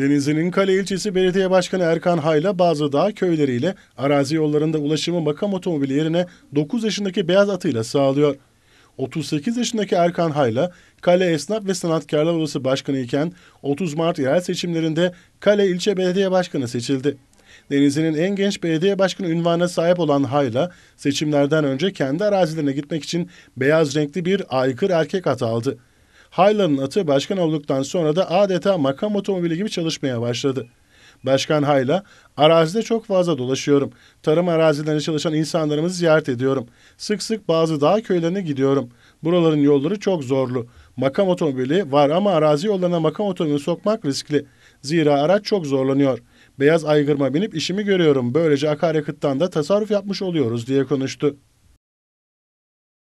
Denizli'nin Kale ilçesi belediye başkanı Erkan Hayla bazı dağ köyleriyle arazi yollarında ulaşımı makam otomobili yerine 9 yaşındaki beyaz atıyla sağlıyor. 38 yaşındaki Erkan Hayla, Kale Esnaf ve Sanatkarlar Odası Başkanı iken 30 Mart yerel seçimlerinde Kale ilçe Belediye Başkanı seçildi. Denizli'nin en genç belediye başkanı ünvanına sahip olan Hayla, seçimlerden önce kendi arazilerine gitmek için beyaz renkli bir aykır erkek atı aldı. Haylan'ın atı başkan olduktan sonra da adeta makam otomobili gibi çalışmaya başladı. Başkan Hayla, arazide çok fazla dolaşıyorum. Tarım arazilerinde çalışan insanlarımızı ziyaret ediyorum. Sık sık bazı dağ köylerine gidiyorum. Buraların yolları çok zorlu. Makam otomobili var ama arazi yollarına makam otomobili sokmak riskli. Zira araç çok zorlanıyor. Beyaz aygırma binip işimi görüyorum. Böylece akaryakıttan da tasarruf yapmış oluyoruz diye konuştu.